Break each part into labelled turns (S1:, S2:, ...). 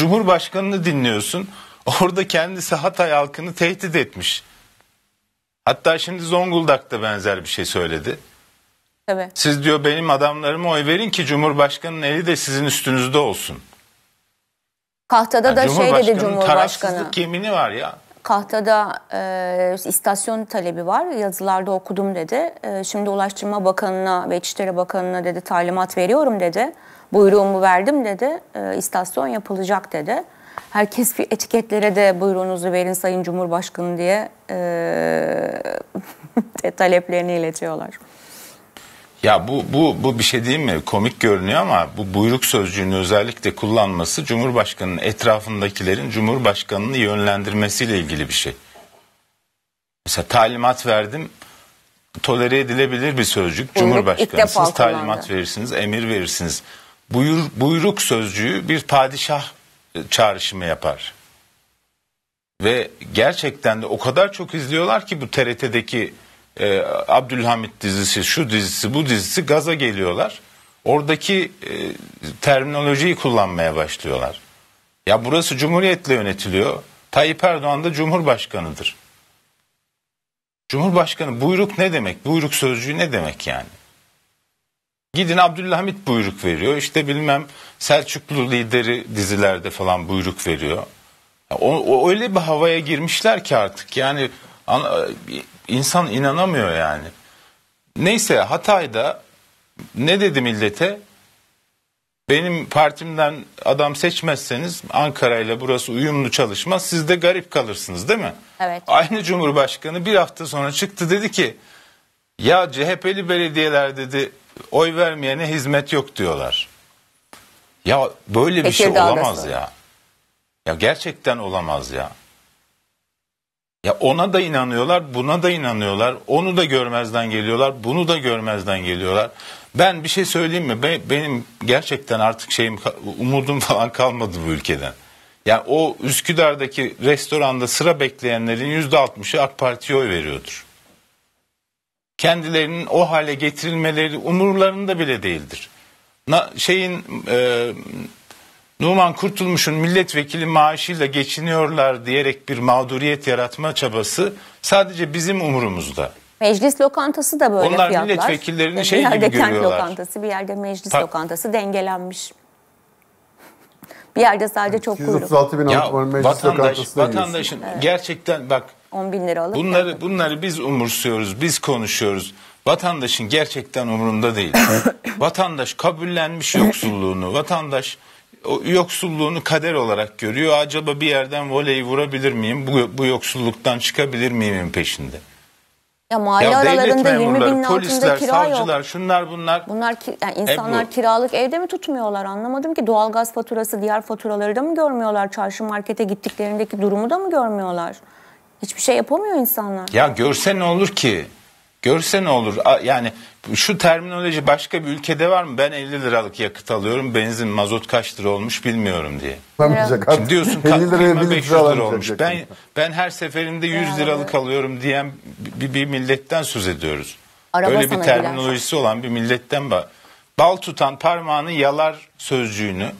S1: Cumhurbaşkanını dinliyorsun. Orada kendisi Hatay halkını tehdit etmiş. Hatta şimdi Zonguldak'ta benzer bir şey söyledi. Tabii. Siz diyor benim adamlarıma oy verin ki Cumhurbaşkanı'nın eli de sizin üstünüzde olsun.
S2: Kahtada yani da şey dedi Cumhurbaşkanı.
S1: yemini var ya.
S2: Kahtada e, istasyon talebi var yazılarda okudum dedi. E, şimdi Ulaştırma Bakanı'na ve İçişleri Bakanı'na dedi talimat veriyorum dedi buyruğumu verdim dedi. E, istasyon yapılacak dedi. Herkes bir etiketlere de buyruğunuzu verin Sayın Cumhurbaşkanı diye e, taleplerini iletiyorlar.
S1: Ya bu, bu, bu bir şey değil mi? Komik görünüyor ama bu buyruk sözcüğünü özellikle kullanması Cumhurbaşkanı'nın etrafındakilerin Cumhurbaşkanı'nı yönlendirmesiyle ilgili bir şey. Mesela talimat verdim tolere edilebilir bir sözcük. cumhurbaşkanı. Siz talimat verirsiniz, emir verirsiniz buyur, buyruk sözcüğü bir padişah e, çağrışımı yapar. Ve gerçekten de o kadar çok izliyorlar ki bu TRT'deki e, Abdülhamit dizisi, şu dizisi, bu dizisi gaza geliyorlar. Oradaki e, terminolojiyi kullanmaya başlıyorlar. Ya burası cumhuriyetle yönetiliyor. Tayyip Erdoğan da cumhurbaşkanıdır. Cumhurbaşkanı buyruk ne demek? Buyruk sözcüğü ne demek yani? Gidin Abdülhamit buyruk veriyor. İşte bilmem Selçuklu lideri dizilerde falan buyruk veriyor. O, o öyle bir havaya girmişler ki artık yani insan inanamıyor yani. Neyse Hatay'da ne dedi millete? Benim partimden adam seçmezseniz Ankara ile burası uyumlu çalışmaz. Siz de garip kalırsınız değil mi? Evet. Aynı Cumhurbaşkanı bir hafta sonra çıktı dedi ki ya CHP'li belediyeler dedi oy vermeyene hizmet yok diyorlar. Ya böyle bir şey olamaz ya. Ya gerçekten olamaz ya. Ya ona da inanıyorlar, buna da inanıyorlar. Onu da görmezden geliyorlar, bunu da görmezden geliyorlar. Ben bir şey söyleyeyim mi? Be, benim gerçekten artık şeyim umudum falan kalmadı bu ülkeden. Yani o Üsküdar'daki restoranda sıra bekleyenlerin %60'ı AK Parti'ye oy veriyordur kendilerinin o hale getirilmeleri umurlarında bile değildir. Na, şeyin e, Numan Kurtulmuş'un milletvekili maaşıyla geçiniyorlar diyerek bir mağduriyet yaratma çabası sadece bizim umurumuzda.
S2: Meclis lokantası da böyle Onlar fiyatlar. Onlar milletvekillerini şey gibi görüyorlar. Bir yerde kent lokantası, bir yerde meclis pa- lokantası dengelenmiş. Bir yerde sadece çok kuyruk. 236 bin ya, meclis vatandaş, lokantası Vatandaşın evet.
S1: gerçekten bak
S2: 10 bin lira alıp... Bunları,
S1: yapmadım. bunları biz umursuyoruz, biz konuşuyoruz. Vatandaşın gerçekten umurunda değil. vatandaş kabullenmiş yoksulluğunu, vatandaş o yoksulluğunu kader olarak görüyor. Acaba bir yerden voleyi vurabilir miyim? Bu, bu yoksulluktan çıkabilir miyim peşinde.
S2: Ya mahalle ya aralarında 20 binin polisler, altında kira savcılar, yok.
S1: şunlar bunlar.
S2: Bunlar ki, yani e insanlar Ebru. kiralık evde mi tutmuyorlar anlamadım ki. Doğalgaz faturası, diğer faturaları da mı görmüyorlar? Çarşı markete gittiklerindeki durumu da mı görmüyorlar? Hiçbir şey yapamıyor insanlar.
S1: Ya görse ne olur ki? Görse ne olur? Yani şu terminoloji başka bir ülkede var mı? Ben 50 liralık yakıt alıyorum. Benzin, mazot kaç lira olmuş bilmiyorum diye. Şimdi diyorsun 50 liraya 500 lira olmuş. Ben ben her seferinde 100 liralık alıyorum diyen bir, bir milletten söz ediyoruz. Araba Öyle bir terminolojisi gider. olan bir milletten bak. Bal tutan parmağını yalar sözcüğünü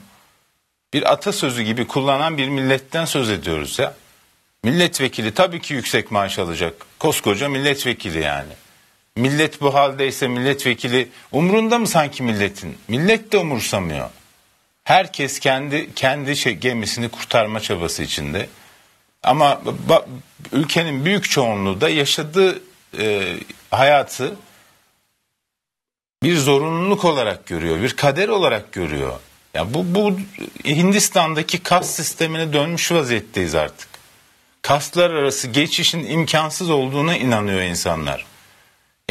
S1: bir atasözü gibi kullanan bir milletten söz ediyoruz ya. Milletvekili tabii ki yüksek maaş alacak. Koskoca milletvekili yani. Millet bu haldeyse milletvekili umrunda mı sanki milletin? Millet de umursamıyor. Herkes kendi kendi şey, gemisini kurtarma çabası içinde. Ama ba, ülkenin büyük çoğunluğu da yaşadığı e, hayatı bir zorunluluk olarak görüyor, bir kader olarak görüyor. Ya yani bu bu Hindistan'daki kas sistemine dönmüş vaziyetteyiz artık kaslar arası geçişin imkansız olduğuna inanıyor insanlar.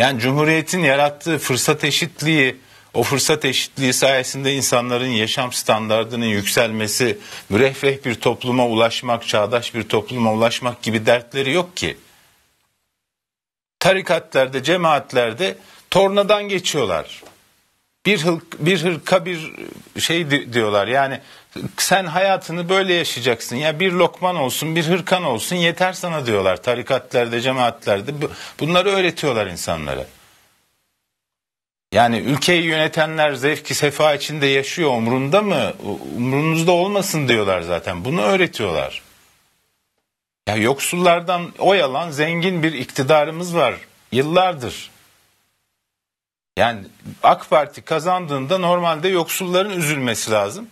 S1: Yani Cumhuriyet'in yarattığı fırsat eşitliği, o fırsat eşitliği sayesinde insanların yaşam standartının yükselmesi, müreffeh bir topluma ulaşmak, çağdaş bir topluma ulaşmak gibi dertleri yok ki. Tarikatlerde, cemaatlerde tornadan geçiyorlar bir hırk, bir hırka bir şey diyorlar. Yani sen hayatını böyle yaşayacaksın. Ya bir lokman olsun, bir hırkan olsun yeter sana diyorlar. tarikatlerde cemaatlerde bunları öğretiyorlar insanlara. Yani ülkeyi yönetenler zevki sefa içinde yaşıyor umrunda mı? Umrunuzda olmasın diyorlar zaten. Bunu öğretiyorlar. Ya yoksullardan oyalan zengin bir iktidarımız var yıllardır. Yani AK Parti kazandığında normalde yoksulların üzülmesi lazım.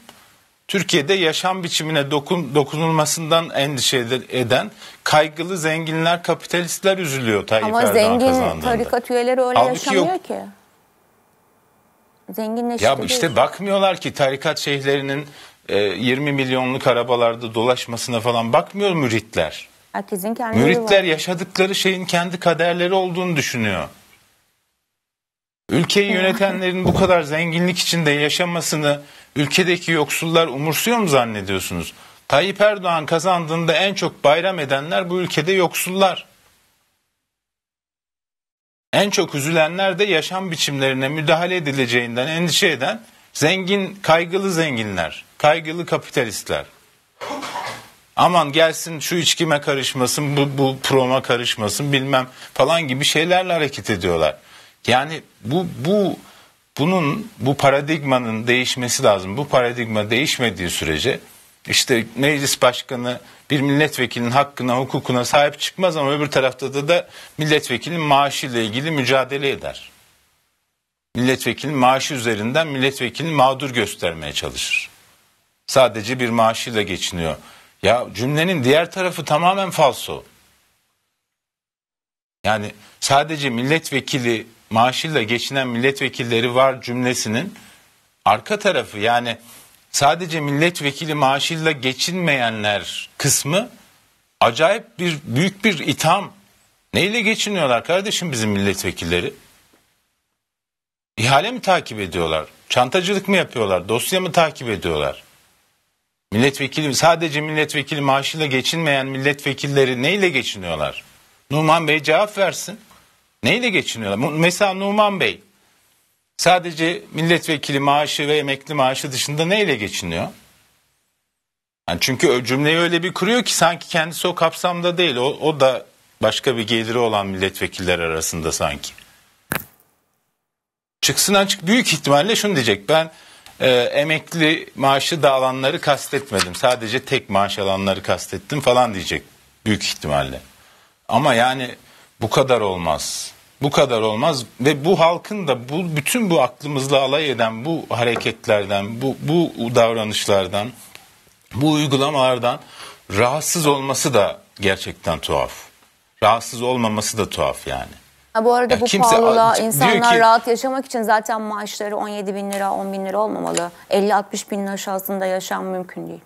S1: Türkiye'de yaşam biçimine dokun, dokunulmasından endişe eden kaygılı zenginler, kapitalistler üzülüyor Tayyip Ama Erdoğan zengin kazandığında.
S2: tarikat üyeleri öyle Halbuki yaşamıyor yok. ki. Zenginleşti. Ya işte değil.
S1: bakmıyorlar ki tarikat şeyhlerinin 20 e, milyonluk arabalarda dolaşmasına falan bakmıyor müritler.
S2: Herkesin kendi Müritler var.
S1: yaşadıkları şeyin kendi kaderleri olduğunu düşünüyor. Ülkeyi yönetenlerin bu kadar zenginlik içinde yaşamasını ülkedeki yoksullar umursuyor mu zannediyorsunuz? Tayyip Erdoğan kazandığında en çok bayram edenler bu ülkede yoksullar. En çok üzülenler de yaşam biçimlerine müdahale edileceğinden endişe eden zengin, kaygılı zenginler, kaygılı kapitalistler. Aman gelsin şu içkime karışmasın, bu, bu proma karışmasın bilmem falan gibi şeylerle hareket ediyorlar. Yani bu bu bunun bu paradigmanın değişmesi lazım. Bu paradigma değişmediği sürece işte meclis başkanı bir milletvekilinin hakkına, hukukuna sahip çıkmaz ama öbür tarafta da da milletvekilinin maaşıyla ilgili mücadele eder. Milletvekilinin maaşı üzerinden milletvekilini mağdur göstermeye çalışır. Sadece bir maaşıyla geçiniyor. Ya cümlenin diğer tarafı tamamen falso. Yani sadece milletvekili maaşıyla geçinen milletvekilleri var cümlesinin arka tarafı yani sadece milletvekili maaşıyla geçinmeyenler kısmı acayip bir büyük bir itham. Neyle geçiniyorlar kardeşim bizim milletvekilleri? İhale mi takip ediyorlar? Çantacılık mı yapıyorlar? Dosya mı takip ediyorlar? Milletvekili sadece milletvekili maaşıyla geçinmeyen milletvekilleri neyle geçiniyorlar? Numan Bey cevap versin. Neyle geçiniyorlar? Mesela Numan Bey sadece milletvekili maaşı ve emekli maaşı dışında neyle geçiniyor? Yani çünkü cümleyi öyle bir kuruyor ki sanki kendisi o kapsamda değil. O, o da başka bir geliri olan milletvekiller arasında sanki. Çıksın açık büyük ihtimalle şunu diyecek. Ben e, emekli maaşı da alanları kastetmedim. Sadece tek maaş alanları kastettim falan diyecek büyük ihtimalle. Ama yani bu kadar olmaz. Bu kadar olmaz ve bu halkın da bu bütün bu aklımızla alay eden bu hareketlerden, bu bu davranışlardan, bu uygulamalardan rahatsız olması da gerçekten tuhaf. Rahatsız olmaması da tuhaf yani.
S2: Ha, bu arada yani bu kimse, pahalılığa insanlar ki, rahat yaşamak için zaten maaşları 17 bin lira 10 bin lira olmamalı. 50-60 binin aşağısında yaşam mümkün değil.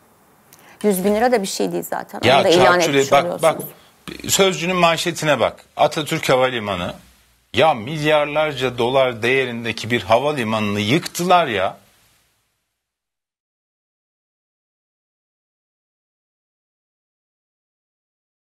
S2: 100 bin lira da bir şey değil zaten. Ya Onu da ilan etmiş bak, oluyorsunuz. Bak
S1: Sözcünün manşetine bak. Atatürk Havalimanı. Ya milyarlarca dolar değerindeki bir havalimanını
S2: yıktılar ya.